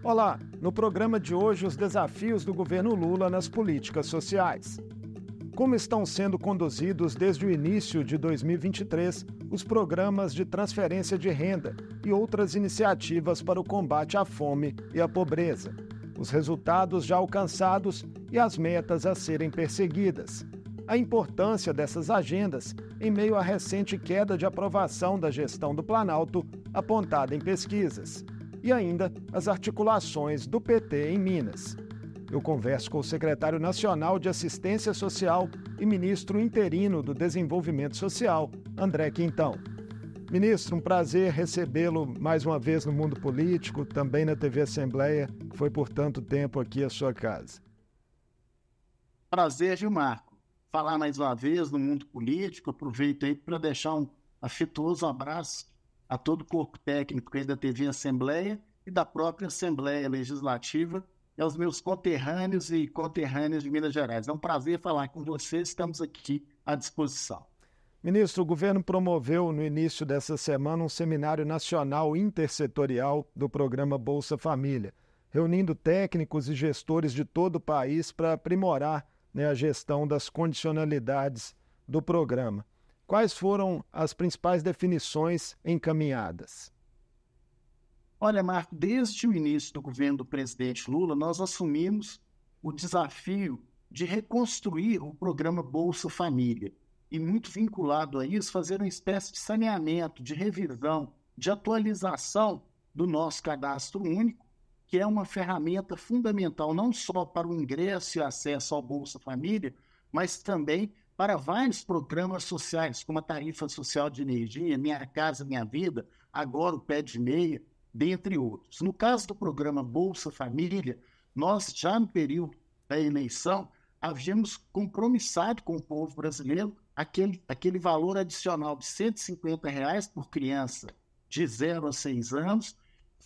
Olá, no programa de hoje, os desafios do governo Lula nas políticas sociais. Como estão sendo conduzidos desde o início de 2023 os programas de transferência de renda e outras iniciativas para o combate à fome e à pobreza, os resultados já alcançados e as metas a serem perseguidas. A importância dessas agendas em meio à recente queda de aprovação da gestão do Planalto apontada em pesquisas e ainda as articulações do PT em Minas. Eu converso com o secretário nacional de Assistência Social e ministro interino do Desenvolvimento Social, André Quintão. Ministro, um prazer recebê-lo mais uma vez no mundo político, também na TV Assembleia, que foi por tanto tempo aqui a sua casa. Prazer, Gilmarco. Falar mais uma vez no mundo político, aproveito aí para deixar um afetuoso abraço a todo o corpo técnico que ainda teve Assembleia e da própria Assembleia Legislativa e aos meus conterrâneos e conterrâneas de Minas Gerais. É um prazer falar com vocês, estamos aqui à disposição. Ministro, o governo promoveu no início dessa semana um seminário nacional intersetorial do programa Bolsa Família, reunindo técnicos e gestores de todo o país para aprimorar né, a gestão das condicionalidades do programa. Quais foram as principais definições encaminhadas? Olha, Marco, desde o início do governo do presidente Lula, nós assumimos o desafio de reconstruir o programa Bolsa Família e, muito vinculado a isso, fazer uma espécie de saneamento, de revisão, de atualização do nosso cadastro único, que é uma ferramenta fundamental não só para o ingresso e acesso ao Bolsa Família, mas também para vários programas sociais, como a tarifa social de energia, Minha Casa Minha Vida, agora o Pé de Meia, dentre outros. No caso do programa Bolsa Família, nós já no período da eleição havíamos compromissado com o povo brasileiro aquele, aquele valor adicional de R$ 150 reais por criança de 0 a 6 anos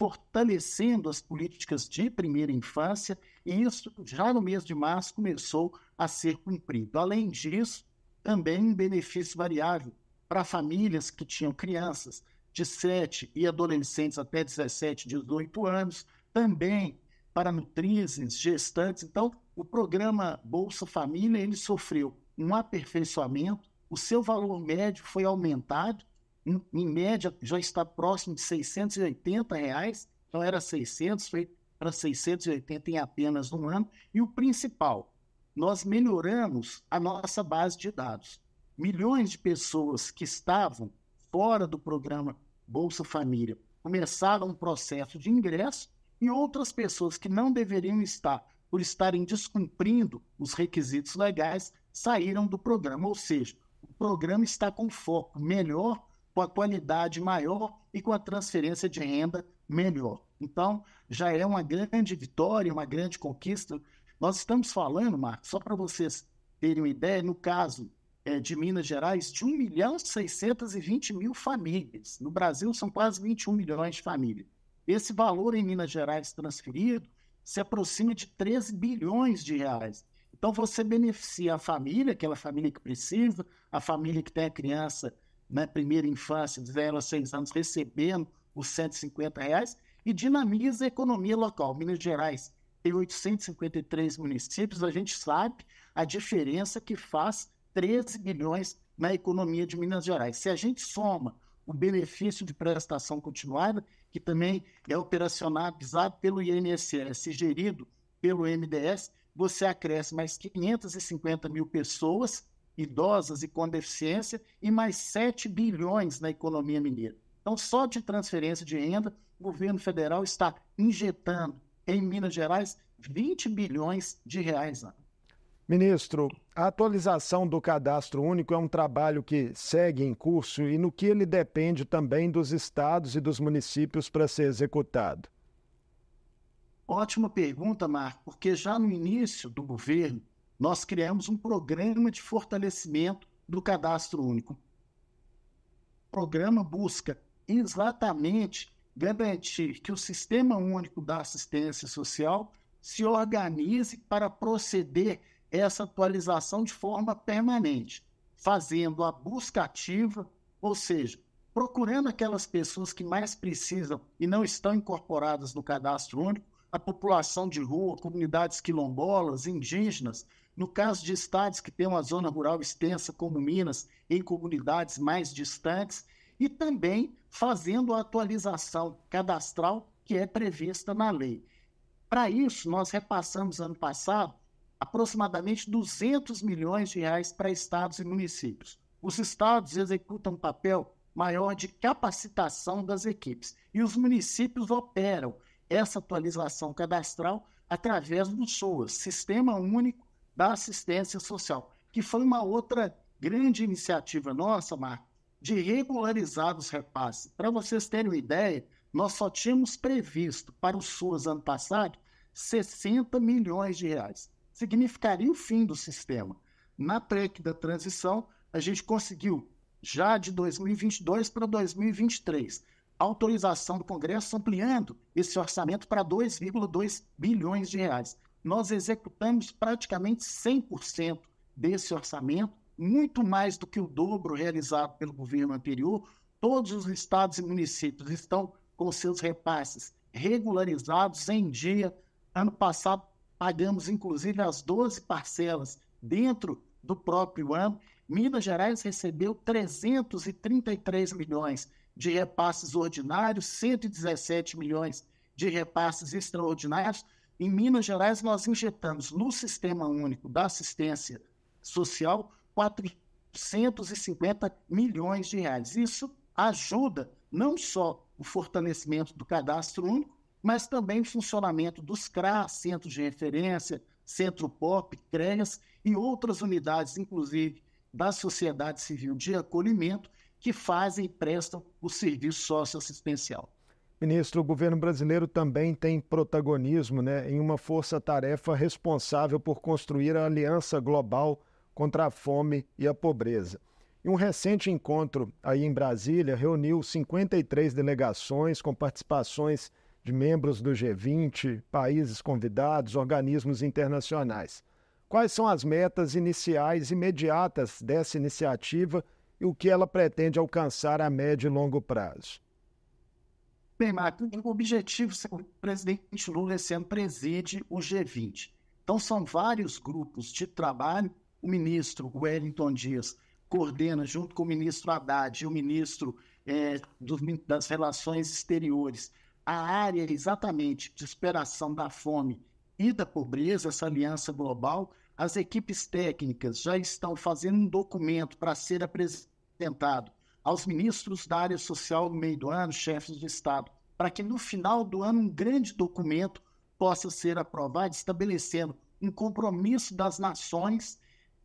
fortalecendo as políticas de primeira infância, e isso já no mês de março começou a ser cumprido. Além disso, também um benefício variável para famílias que tinham crianças de 7 e adolescentes até 17, 18 anos, também para nutrizes, gestantes. Então, o programa Bolsa Família ele sofreu um aperfeiçoamento, o seu valor médio foi aumentado em, em média, já está próximo de 680 reais, então era 600, foi para 680 em apenas um ano. E o principal, nós melhoramos a nossa base de dados. Milhões de pessoas que estavam fora do programa Bolsa Família começaram um processo de ingresso e outras pessoas que não deveriam estar, por estarem descumprindo os requisitos legais, saíram do programa. Ou seja, o programa está com foco melhor com a qualidade maior e com a transferência de renda melhor. Então, já é uma grande vitória, uma grande conquista. Nós estamos falando, Marcos, só para vocês terem uma ideia, no caso é, de Minas Gerais, de 1 milhão e 620 mil famílias. No Brasil, são quase 21 milhões de famílias. Esse valor em Minas Gerais transferido se aproxima de 13 bilhões de reais. Então, você beneficia a família, aquela família que precisa, a família que tem a criança né, primeira infância, de 0 a 6 anos, recebendo os 150 reais e dinamiza a economia local. Minas Gerais tem 853 municípios, a gente sabe a diferença que faz 13 bilhões na economia de Minas Gerais. Se a gente soma o benefício de prestação continuada, que também é operacionalizado pelo INSS e gerido pelo MDS, você acresce mais 550 mil pessoas idosas e com deficiência e mais 7 bilhões na economia mineira. Então, só de transferência de renda, o governo federal está injetando em Minas Gerais 20 bilhões de reais. Ministro, a atualização do cadastro único é um trabalho que segue em curso e no que ele depende também dos estados e dos municípios para ser executado. Ótima pergunta, Marco, porque já no início do governo, nós criamos um programa de fortalecimento do cadastro único. O programa busca exatamente garantir que o Sistema Único da Assistência Social se organize para proceder essa atualização de forma permanente, fazendo a busca ativa, ou seja, procurando aquelas pessoas que mais precisam e não estão incorporadas no cadastro único, a população de rua, comunidades quilombolas, indígenas, no caso de estados que têm uma zona rural extensa, como Minas, em comunidades mais distantes, e também fazendo a atualização cadastral que é prevista na lei. Para isso, nós repassamos ano passado aproximadamente 200 milhões de reais para estados e municípios. Os estados executam um papel maior de capacitação das equipes e os municípios operam essa atualização cadastral através do SOAS, Sistema Único da assistência social, que foi uma outra grande iniciativa nossa, Marco, de regularizar os repasses. Para vocês terem uma ideia, nós só tínhamos previsto para o SUS ano passado 60 milhões de reais. Significaria o fim do sistema. Na PEC da transição, a gente conseguiu, já de 2022 para 2023, autorização do Congresso ampliando esse orçamento para 2,2 bilhões de reais nós executamos praticamente 100% desse orçamento, muito mais do que o dobro realizado pelo governo anterior. Todos os estados e municípios estão com seus repasses regularizados em dia. Ano passado, pagamos inclusive as 12 parcelas dentro do próprio ano. Minas Gerais recebeu 333 milhões de repasses ordinários, 117 milhões de repasses extraordinários. Em Minas Gerais, nós injetamos no Sistema Único da Assistência Social 450 milhões de reais. Isso ajuda não só o fortalecimento do cadastro único, mas também o funcionamento dos CRAS, Centros de Referência, Centro POP, CREAS e outras unidades, inclusive da sociedade civil de acolhimento, que fazem e prestam o serviço socioassistencial. Ministro, o governo brasileiro também tem protagonismo né, em uma força-tarefa responsável por construir a aliança global contra a fome e a pobreza. E um recente encontro aí em Brasília reuniu 53 delegações com participações de membros do G20, países convidados, organismos internacionais. Quais são as metas iniciais imediatas dessa iniciativa e o que ela pretende alcançar a médio e longo prazo? Bem, Marco, o objetivo, o presidente Lula esse ano preside o G20. Então, são vários grupos de trabalho. O ministro Wellington Dias coordena, junto com o ministro Haddad e o ministro é, do, das Relações Exteriores, a área é exatamente de superação da fome e da pobreza, essa aliança global. As equipes técnicas já estão fazendo um documento para ser apresentado aos ministros da área social no meio do ano, chefes de Estado, para que no final do ano um grande documento possa ser aprovado, estabelecendo um compromisso das nações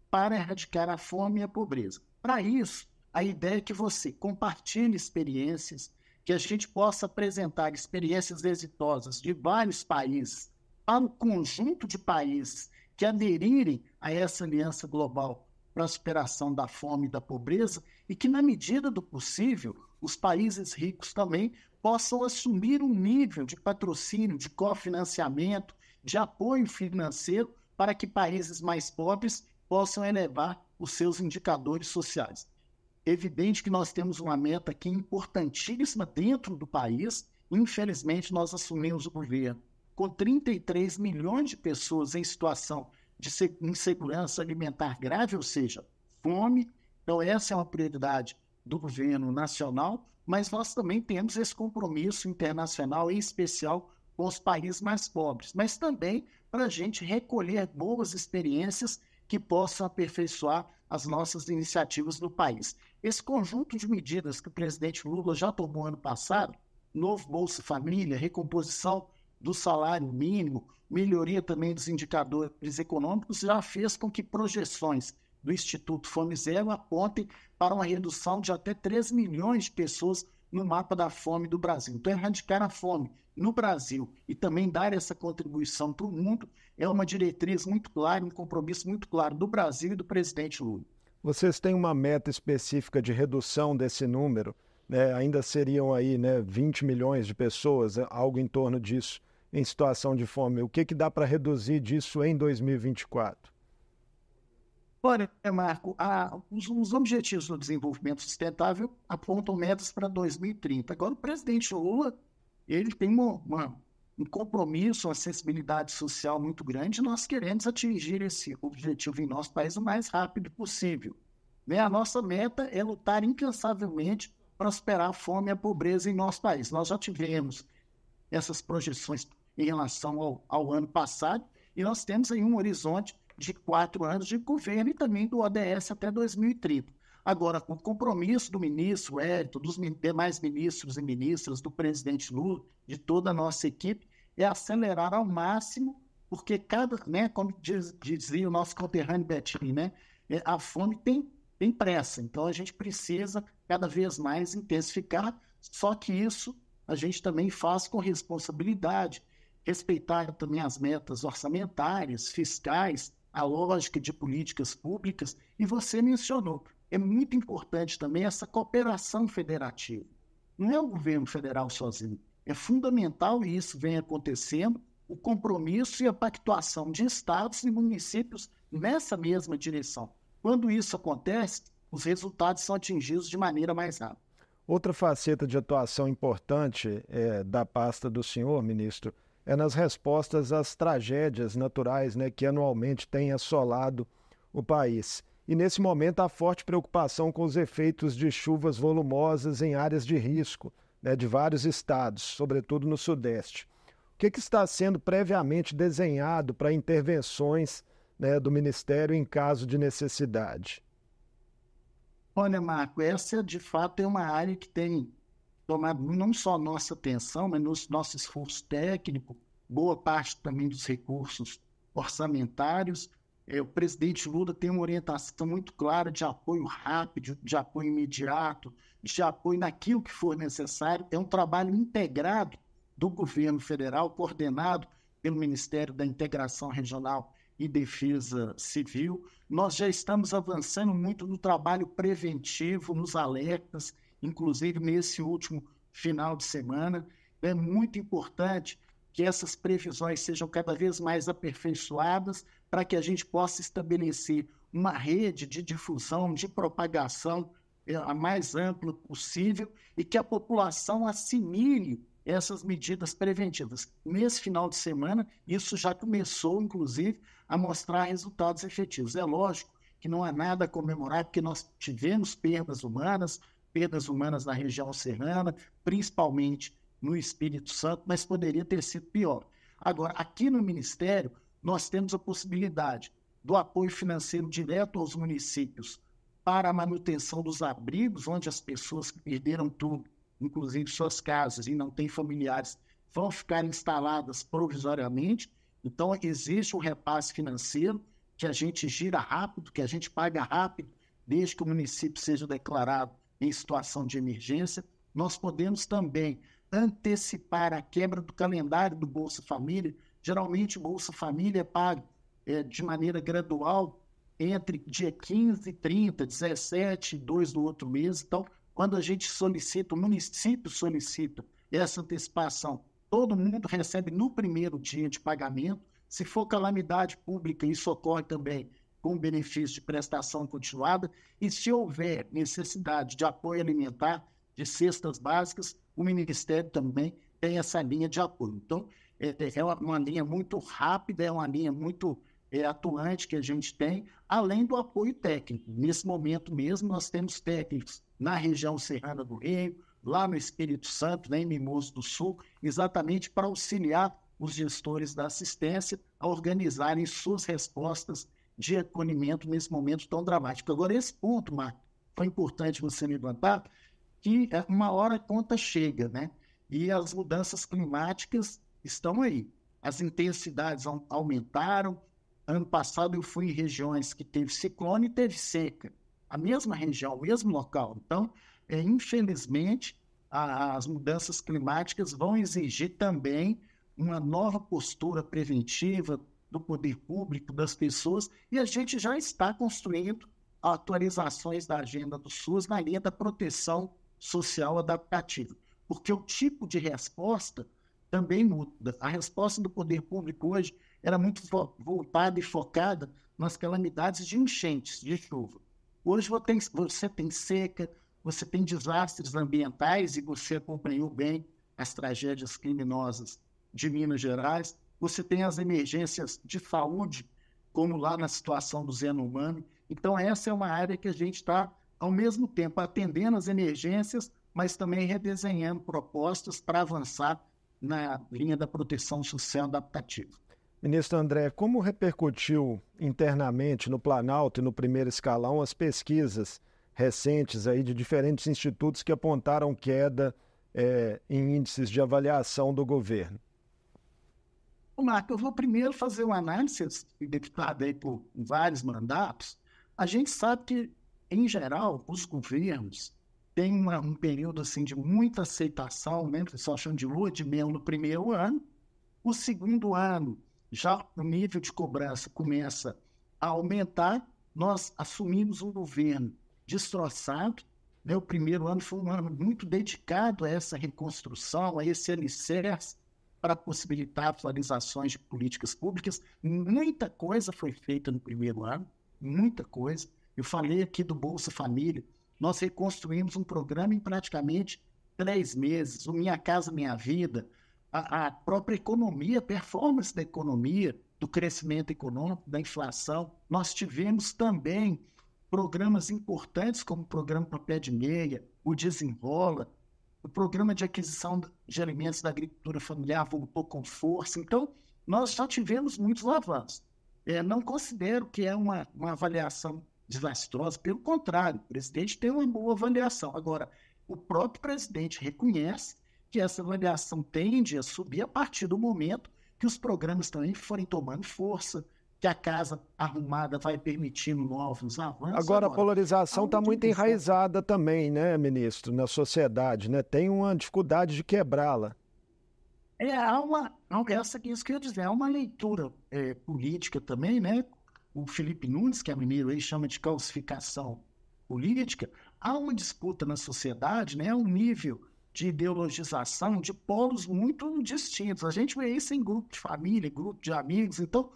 para erradicar a fome e a pobreza. Para isso, a ideia é que você compartilhe experiências, que a gente possa apresentar experiências exitosas de vários países para o conjunto de países que aderirem a essa aliança global para a superação da fome e da pobreza e que, na medida do possível, os países ricos também possam assumir um nível de patrocínio, de cofinanciamento, de apoio financeiro para que países mais pobres possam elevar os seus indicadores sociais. Evidente que nós temos uma meta aqui importantíssima dentro do país. Infelizmente, nós assumimos o governo com 33 milhões de pessoas em situação de insegurança alimentar grave, ou seja, fome, então, essa é uma prioridade do governo nacional, mas nós também temos esse compromisso internacional, em especial com os países mais pobres, mas também para a gente recolher boas experiências que possam aperfeiçoar as nossas iniciativas no país. Esse conjunto de medidas que o presidente Lula já tomou ano passado, novo Bolsa Família, recomposição do salário mínimo, melhoria também dos indicadores econômicos, já fez com que projeções do Instituto Fome Zero apontem para uma redução de até 3 milhões de pessoas no mapa da fome do Brasil. Então, erradicar a fome no Brasil e também dar essa contribuição para o mundo é uma diretriz muito clara, um compromisso muito claro do Brasil e do presidente Lula. Vocês têm uma meta específica de redução desse número? Né? Ainda seriam aí né, 20 milhões de pessoas, né? algo em torno disso, em situação de fome. O que, que dá para reduzir disso em 2024? Olha, Marco, a, os, os, objetivos do desenvolvimento sustentável apontam metas para 2030. Agora, o presidente Lula ele tem uma, uma, um compromisso, uma sensibilidade social muito grande. Nós queremos atingir esse objetivo em nosso país o mais rápido possível. Né? A nossa meta é lutar incansavelmente para superar a fome e a pobreza em nosso país. Nós já tivemos essas projeções em relação ao, ao ano passado e nós temos aí um horizonte de quatro anos de governo e também do ODS até 2030. Agora, com o compromisso do ministro Hérito, dos demais ministros e ministras, do presidente Lula, de toda a nossa equipe, é acelerar ao máximo, porque cada, né, como diz, dizia o nosso conterrâneo Betinho, né, é, a fome tem, tem pressa. Então, a gente precisa cada vez mais intensificar, só que isso a gente também faz com responsabilidade, respeitar também as metas orçamentárias, fiscais, a lógica de políticas públicas, e você mencionou, é muito importante também essa cooperação federativa. Não é o governo federal sozinho, é fundamental e isso vem acontecendo, o compromisso e a pactuação de estados e municípios nessa mesma direção. Quando isso acontece, os resultados são atingidos de maneira mais rápida. Outra faceta de atuação importante é, da pasta do senhor, ministro, é nas respostas às tragédias naturais né, que anualmente têm assolado o país. E nesse momento há forte preocupação com os efeitos de chuvas volumosas em áreas de risco né, de vários estados, sobretudo no Sudeste. O que, é que está sendo previamente desenhado para intervenções né, do Ministério em caso de necessidade? Olha, Marco, essa de fato é uma área que tem tomar não só nossa atenção, mas nosso, nosso esforço técnico, boa parte também dos recursos orçamentários. É, o presidente Lula tem uma orientação muito clara de apoio rápido, de apoio imediato, de apoio naquilo que for necessário. É um trabalho integrado do governo federal, coordenado pelo Ministério da Integração Regional e Defesa Civil. Nós já estamos avançando muito no trabalho preventivo, nos alertas inclusive nesse último final de semana. É muito importante que essas previsões sejam cada vez mais aperfeiçoadas para que a gente possa estabelecer uma rede de difusão, de propagação é, a mais ampla possível e que a população assimile essas medidas preventivas. Nesse final de semana, isso já começou, inclusive, a mostrar resultados efetivos. É lógico que não há nada a comemorar, porque nós tivemos perdas humanas, perdas humanas na região serrana, principalmente no Espírito Santo, mas poderia ter sido pior. Agora, aqui no Ministério, nós temos a possibilidade do apoio financeiro direto aos municípios para a manutenção dos abrigos, onde as pessoas que perderam tudo, inclusive suas casas, e não têm familiares, vão ficar instaladas provisoriamente. Então, existe um repasse financeiro que a gente gira rápido, que a gente paga rápido, desde que o município seja declarado em situação de emergência. Nós podemos também antecipar a quebra do calendário do Bolsa Família. Geralmente, o Bolsa Família é pago é, de maneira gradual entre dia 15 e 30, 17 e 2 do outro mês. Então, quando a gente solicita, o município solicita essa antecipação, todo mundo recebe no primeiro dia de pagamento. Se for calamidade pública, isso ocorre também com benefício de prestação continuada, e se houver necessidade de apoio alimentar, de cestas básicas, o Ministério também tem essa linha de apoio. Então, é, é uma linha muito rápida, é uma linha muito é, atuante que a gente tem, além do apoio técnico. Nesse momento mesmo, nós temos técnicos na região serrana do Rio, lá no Espírito Santo, né, em Mimoso do Sul, exatamente para auxiliar os gestores da assistência a organizarem suas respostas de acolhimento nesse momento tão dramático. Agora, esse ponto, Marco, foi importante você me levantar, que é uma hora a conta chega, né? E as mudanças climáticas estão aí. As intensidades aumentaram. Ano passado eu fui em regiões que teve ciclone e teve seca. A mesma região, o mesmo local. Então, é, infelizmente, a, as mudanças climáticas vão exigir também uma nova postura preventiva, do poder público, das pessoas, e a gente já está construindo atualizações da agenda do SUS na linha da proteção social adaptativa, porque o tipo de resposta também muda. A resposta do poder público hoje era muito voltada e focada nas calamidades de enchentes, de chuva. Hoje você tem seca, você tem desastres ambientais, e você acompanhou bem as tragédias criminosas de Minas Gerais, você tem as emergências de saúde, como lá na situação do Humano. Então, essa é uma área que a gente está, ao mesmo tempo, atendendo as emergências, mas também redesenhando propostas para avançar na linha da proteção social adaptativa. Ministro André, como repercutiu internamente no Planalto e no primeiro escalão as pesquisas recentes aí de diferentes institutos que apontaram queda é, em índices de avaliação do governo? Marco, eu vou primeiro fazer uma análise deputado, aí por vários mandatos. A gente sabe que, em geral, os governos têm uma, um período assim, de muita aceitação, né? Eles só chamam de lua de mel no primeiro ano. O segundo ano, já o nível de cobrança começa a aumentar. Nós assumimos um governo destroçado. Né? O primeiro ano foi um ano muito dedicado a essa reconstrução, a esse alicerce para possibilitar atualizações de políticas públicas. Muita coisa foi feita no primeiro ano, muita coisa. Eu falei aqui do Bolsa Família. Nós reconstruímos um programa em praticamente três meses. O Minha Casa Minha Vida, a, a própria economia, a performance da economia, do crescimento econômico, da inflação. Nós tivemos também programas importantes como o programa Papel de Meia, o Desenrola, o programa de aquisição de alimentos da agricultura familiar voltou com força. Então, nós já tivemos muitos avanços. É, não considero que é uma, uma avaliação desastrosa, pelo contrário, o presidente tem uma boa avaliação. Agora, o próprio presidente reconhece que essa avaliação tende a subir a partir do momento que os programas também forem tomando força, que a casa arrumada vai permitindo novos ah, avanços. Agora, a polarização está muito enraizada também, né, ministro, na sociedade, né? Tem uma dificuldade de quebrá-la. É, há uma, essa, isso que eu ia dizer, há uma leitura é, política também, né? O Felipe Nunes, que é mineiro, ele chama de calcificação política. Há uma disputa na sociedade, né? Um nível de ideologização de polos muito distintos. A gente vê isso em grupo de família, grupo de amigos, então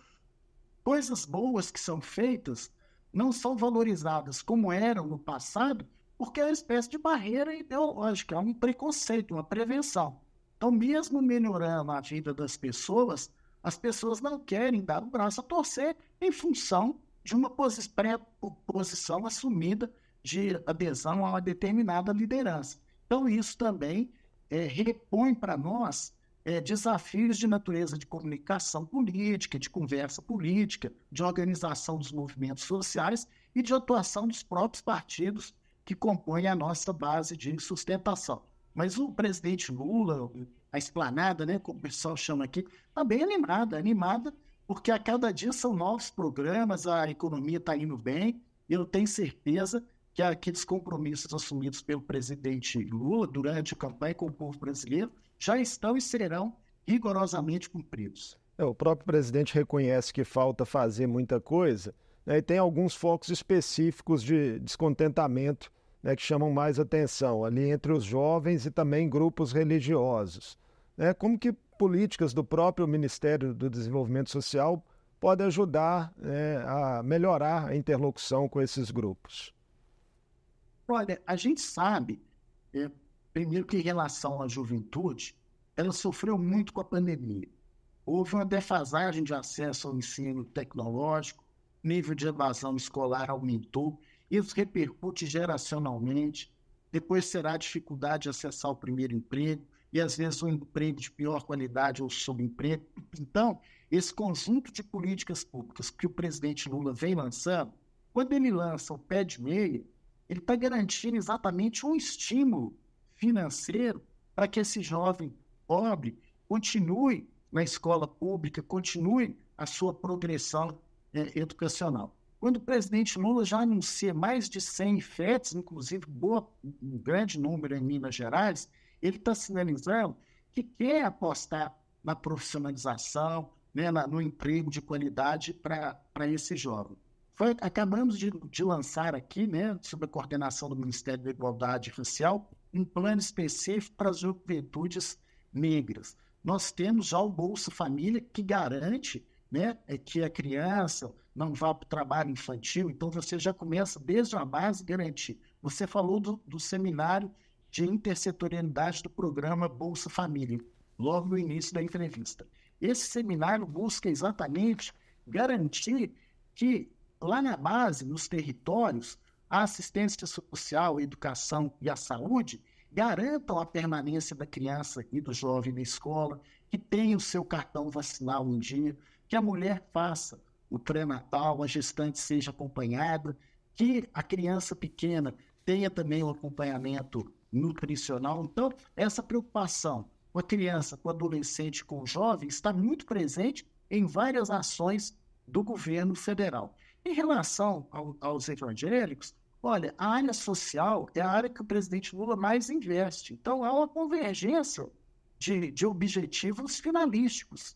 coisas boas que são feitas não são valorizadas como eram no passado, porque é uma espécie de barreira ideológica, é um preconceito, uma prevenção. Então, mesmo melhorando a vida das pessoas, as pessoas não querem dar o braço a torcer em função de uma posição assumida de adesão a uma determinada liderança. Então, isso também é, repõe para nós é, desafios de natureza de comunicação política, de conversa política, de organização dos movimentos sociais e de atuação dos próprios partidos que compõem a nossa base de sustentação. Mas o presidente Lula, a esplanada, né, como o pessoal chama aqui, está bem animada, animada, porque a cada dia são novos programas, a economia está indo bem, e eu tenho certeza que aqueles compromissos assumidos pelo presidente Lula durante a campanha com o povo brasileiro já estão e serão rigorosamente cumpridos. É, o próprio presidente reconhece que falta fazer muita coisa né, e tem alguns focos específicos de descontentamento né, que chamam mais atenção, ali entre os jovens e também grupos religiosos. Né, como que políticas do próprio Ministério do Desenvolvimento Social podem ajudar né, a melhorar a interlocução com esses grupos? Olha, a gente sabe, é, Primeiro que em relação à juventude, ela sofreu muito com a pandemia. Houve uma defasagem de acesso ao ensino tecnológico, nível de evasão escolar aumentou, isso repercute geracionalmente. Depois será a dificuldade de acessar o primeiro emprego e às vezes um emprego de pior qualidade ou subemprego. Então, esse conjunto de políticas públicas que o presidente Lula vem lançando, quando ele lança o pé de meia, ele está garantindo exatamente um estímulo financeiro para que esse jovem pobre continue na escola pública, continue a sua progressão é, educacional. Quando o presidente Lula já anuncia mais de 100 FETs, inclusive boa, um grande número em Minas Gerais, ele está sinalizando que quer apostar na profissionalização, né, na, no emprego de qualidade para esse jovem. Foi, acabamos de, de lançar aqui, né, sob a coordenação do Ministério da Igualdade Racial, um plano específico para as juventudes negras. Nós temos já o Bolsa Família que garante né, é que a criança não vá para o trabalho infantil, então você já começa desde a base garantir. Você falou do, do seminário de intersetorialidade do programa Bolsa Família, logo no início da entrevista. Esse seminário busca exatamente garantir que lá na base, nos territórios, a assistência social, a educação e a saúde garantam a permanência da criança e do jovem na escola, que tenha o seu cartão vacinal um dia, que a mulher faça o pré-natal, a gestante seja acompanhada, que a criança pequena tenha também o um acompanhamento nutricional. Então, essa preocupação com a criança, com o adolescente, com o jovem, está muito presente em várias ações do governo federal. Em relação ao, aos evangélicos, Olha, a área social é a área que o presidente Lula mais investe. Então, há uma convergência de, de objetivos finalísticos,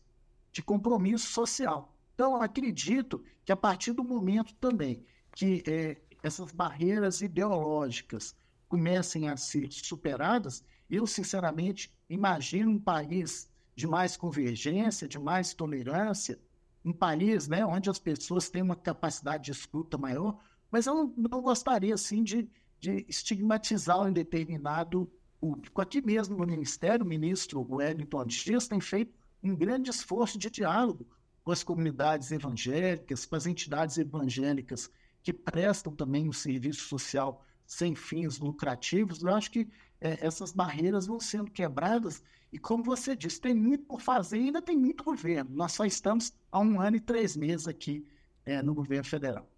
de compromisso social. Então, acredito que a partir do momento também que é, essas barreiras ideológicas comecem a ser superadas, eu, sinceramente, imagino um país de mais convergência, de mais tolerância, um país né, onde as pessoas têm uma capacidade de escuta maior, mas eu não, gostaria, assim, de, de estigmatizar um determinado público. Aqui mesmo no Ministério, o ministro Wellington Dias tem feito um grande esforço de diálogo com as comunidades evangélicas, com as entidades evangélicas que prestam também um serviço social sem fins lucrativos. Eu acho que é, essas barreiras vão sendo quebradas. E como você disse, tem muito por fazer, ainda tem muito governo. Nós só estamos há um ano e três meses aqui é, no governo federal.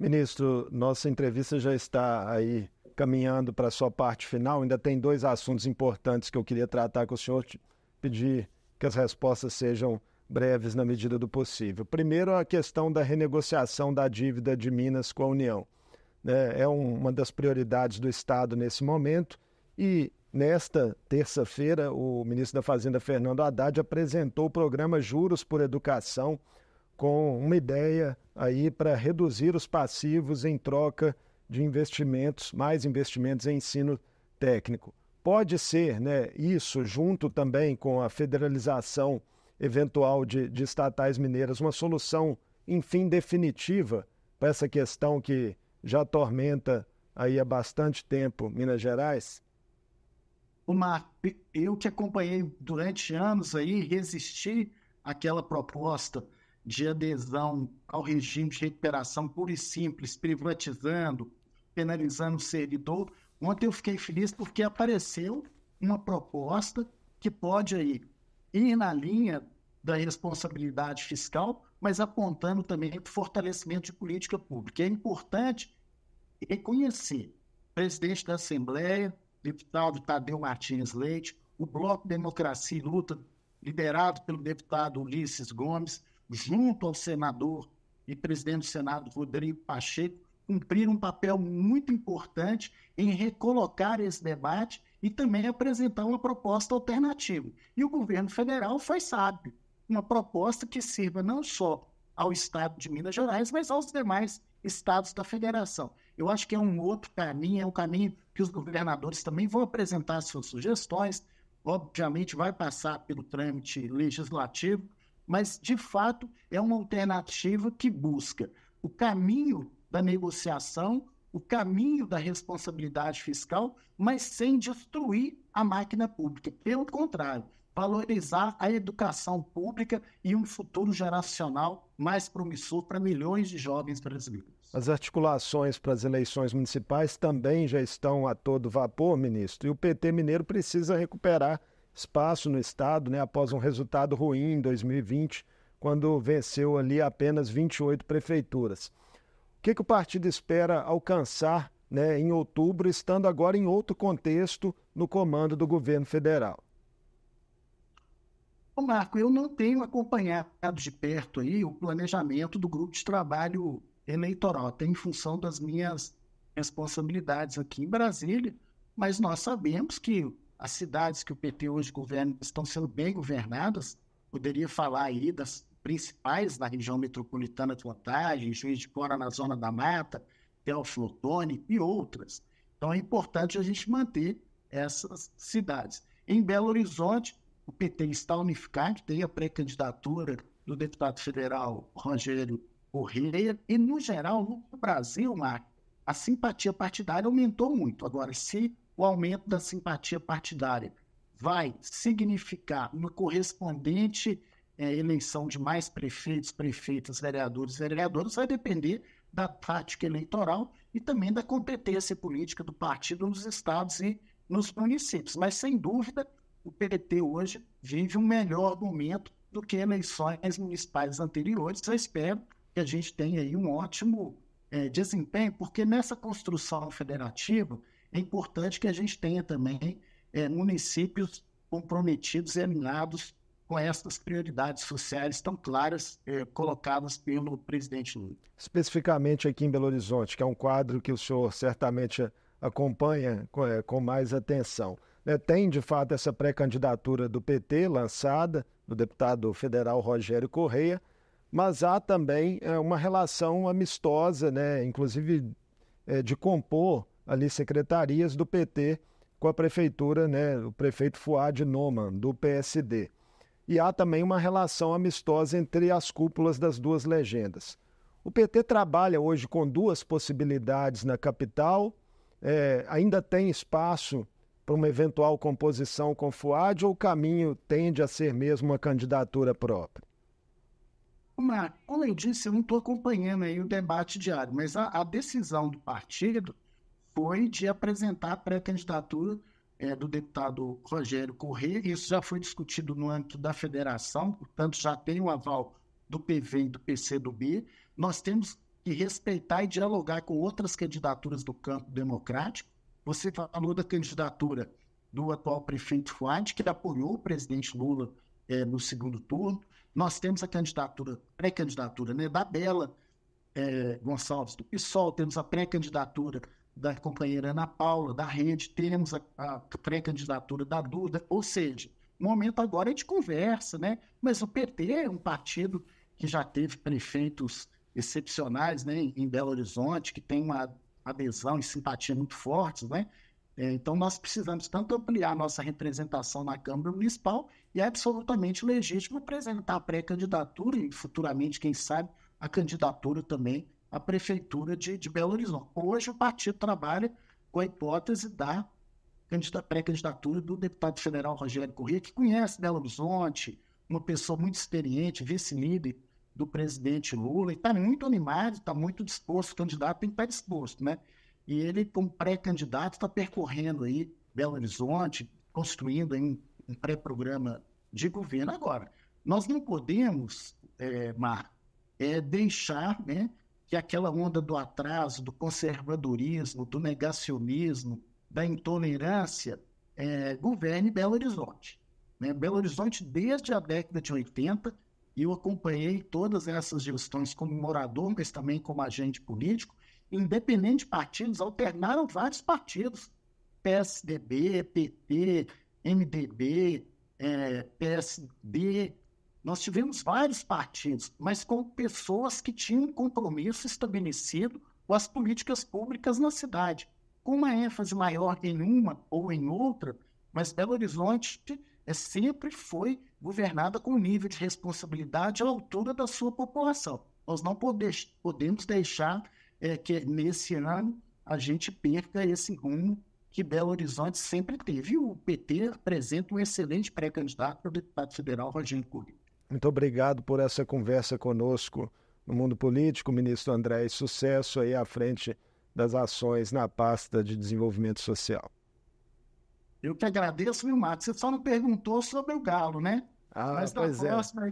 Ministro, nossa entrevista já está aí caminhando para a sua parte final. Ainda tem dois assuntos importantes que eu queria tratar com o senhor. Pedir que as respostas sejam breves na medida do possível. Primeiro, a questão da renegociação da dívida de Minas com a União. Né? É uma das prioridades do Estado nesse momento e nesta terça-feira o ministro da Fazenda Fernando Haddad apresentou o programa Juros por Educação com uma ideia aí para reduzir os passivos em troca de investimentos, mais investimentos em ensino técnico. Pode ser né, isso, junto também com a federalização eventual de, de estatais mineiras, uma solução, enfim, definitiva para essa questão que já tormenta aí há bastante tempo Minas Gerais? O eu que acompanhei durante anos aí, resisti àquela proposta de adesão ao regime de recuperação pura e simples, privatizando, penalizando o servidor. Ontem eu fiquei feliz porque apareceu uma proposta que pode aí ir na linha da responsabilidade fiscal, mas apontando também para o fortalecimento de política pública. É importante reconhecer presidente da Assembleia, deputado Tadeu Martins Leite, o Bloco Democracia e Luta, liderado pelo deputado Ulisses Gomes, junto ao senador e presidente do Senado, Rodrigo Pacheco, cumpriram um papel muito importante em recolocar esse debate e também apresentar uma proposta alternativa. E o governo federal foi sábio, uma proposta que sirva não só ao estado de Minas Gerais, mas aos demais estados da federação. Eu acho que é um outro caminho, é um caminho que os governadores também vão apresentar suas sugestões, obviamente vai passar pelo trâmite legislativo, mas de fato é uma alternativa que busca o caminho da negociação, o caminho da responsabilidade fiscal, mas sem destruir a máquina pública. Pelo contrário, valorizar a educação pública e um futuro geracional mais promissor para milhões de jovens brasileiros. As articulações para as eleições municipais também já estão a todo vapor, ministro, e o PT mineiro precisa recuperar espaço no Estado né, após um resultado ruim em 2020, quando venceu ali apenas 28 prefeituras. O que, que o partido espera alcançar né, em outubro, estando agora em outro contexto no comando do governo federal? Ô Marco, eu não tenho acompanhado de perto aí o planejamento do grupo de trabalho eleitoral, até em função das minhas responsabilidades aqui em Brasília, mas nós sabemos que as cidades que o PT hoje governa estão sendo bem governadas. Poderia falar aí das principais da região metropolitana de Vantagem, Juiz de Fora na Zona da Mata, Teoflotone e outras. Então é importante a gente manter essas cidades. Em Belo Horizonte, o PT está unificado, tem a pré-candidatura do deputado federal Rogério Correia, e no geral, no Brasil, Marco, a simpatia partidária aumentou muito. Agora, se o aumento da simpatia partidária vai significar uma correspondente é, eleição de mais prefeitos, prefeitas, vereadores, vereadores, vai depender da tática eleitoral e também da competência política do partido nos estados e nos municípios. Mas, sem dúvida, o PT hoje vive um melhor momento do que eleições municipais anteriores. Eu espero que a gente tenha aí um ótimo é, desempenho, porque nessa construção federativa é importante que a gente tenha também é, municípios comprometidos e alinhados com essas prioridades sociais tão claras é, colocadas pelo presidente Lula. Especificamente aqui em Belo Horizonte, que é um quadro que o senhor certamente acompanha com, é, com mais atenção. Né? Tem, de fato, essa pré-candidatura do PT lançada, do deputado federal Rogério Correia, mas há também é, uma relação amistosa, né? inclusive é, de compor ali secretarias do PT com a prefeitura, né, o prefeito Fuad Noman, do PSD. E há também uma relação amistosa entre as cúpulas das duas legendas. O PT trabalha hoje com duas possibilidades na capital, é, ainda tem espaço para uma eventual composição com Fuad ou o caminho tende a ser mesmo uma candidatura própria? Marco, como eu disse, eu não estou acompanhando aí o debate diário, mas a, a decisão do partido foi de apresentar a pré-candidatura é, do deputado Rogério Corrêa. Isso já foi discutido no âmbito da federação, portanto, já tem o aval do PV e do PCdoB. Nós temos que respeitar e dialogar com outras candidaturas do campo democrático. Você falou da candidatura do atual prefeito Fuad, que apoiou o presidente Lula é, no segundo turno. Nós temos a candidatura, pré-candidatura né, da Bela é, Gonçalves do PSOL, temos a pré-candidatura da companheira Ana Paula, da rede, temos a, a pré-candidatura da Duda, ou seja, o momento agora é de conversa, né? Mas o PT é um partido que já teve prefeitos excepcionais né, em Belo Horizonte, que tem uma adesão e simpatia muito fortes, né? É, então, nós precisamos tanto ampliar nossa representação na Câmara Municipal e é absolutamente legítimo apresentar a pré-candidatura e futuramente, quem sabe, a candidatura também a prefeitura de, de Belo Horizonte. Hoje o partido trabalha com a hipótese da pré-candidatura do deputado federal Rogério Corrêa, que conhece Belo Horizonte, uma pessoa muito experiente, vice-líder do presidente Lula, e está muito animado, está muito disposto, o candidato tem que estar tá disposto, né? E ele, como pré-candidato, está percorrendo aí Belo Horizonte, construindo um, um pré-programa de governo. Agora, nós não podemos, é, Mar, é, deixar né, que é aquela onda do atraso, do conservadorismo, do negacionismo, da intolerância é, governe Belo Horizonte. Né? Belo Horizonte, desde a década de 80, eu acompanhei todas essas gestões como morador, mas também como agente político, independente de partidos, alternaram vários partidos, PSDB, PT, MDB, é, PSD, nós tivemos vários partidos, mas com pessoas que tinham compromisso estabelecido com as políticas públicas na cidade, com uma ênfase maior em uma ou em outra, mas Belo Horizonte é, sempre foi governada com um nível de responsabilidade à altura da sua população. Nós não pode, podemos deixar é, que nesse ano a gente perca esse rumo que Belo Horizonte sempre teve. o PT apresenta um excelente pré-candidato para o deputado federal, Rogério Cury. Muito obrigado por essa conversa conosco no mundo político, ministro André, e sucesso aí à frente das ações na pasta de desenvolvimento social. Eu que agradeço, viu, Marcos? Você só não perguntou sobre o Galo, né? Ah, Mas pois é. Próxima,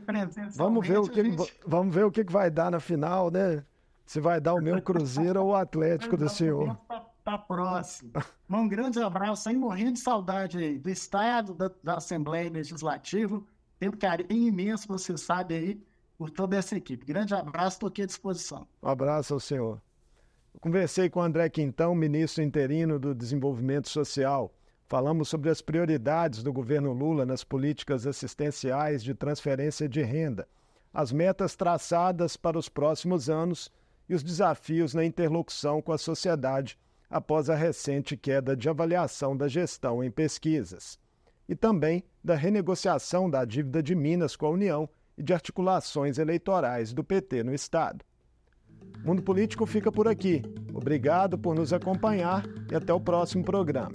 vamos ver o que gente... vamos ver o que vai dar na final, né? Se vai dar o meu Cruzeiro ou o Atlético do senhor. Tá próximo. Um grande abraço sem morrendo de saudade aí do Estado, da, da Assembleia Legislativa. Tenho carinho imenso, você sabe aí, por toda essa equipe. Grande abraço, estou aqui à disposição. Um abraço ao senhor. Eu conversei com o André Quintão, ministro interino do Desenvolvimento Social. Falamos sobre as prioridades do governo Lula nas políticas assistenciais de transferência de renda, as metas traçadas para os próximos anos e os desafios na interlocução com a sociedade após a recente queda de avaliação da gestão em pesquisas e também da renegociação da dívida de Minas com a União e de articulações eleitorais do PT no Estado. Mundo Político fica por aqui. Obrigado por nos acompanhar e até o próximo programa.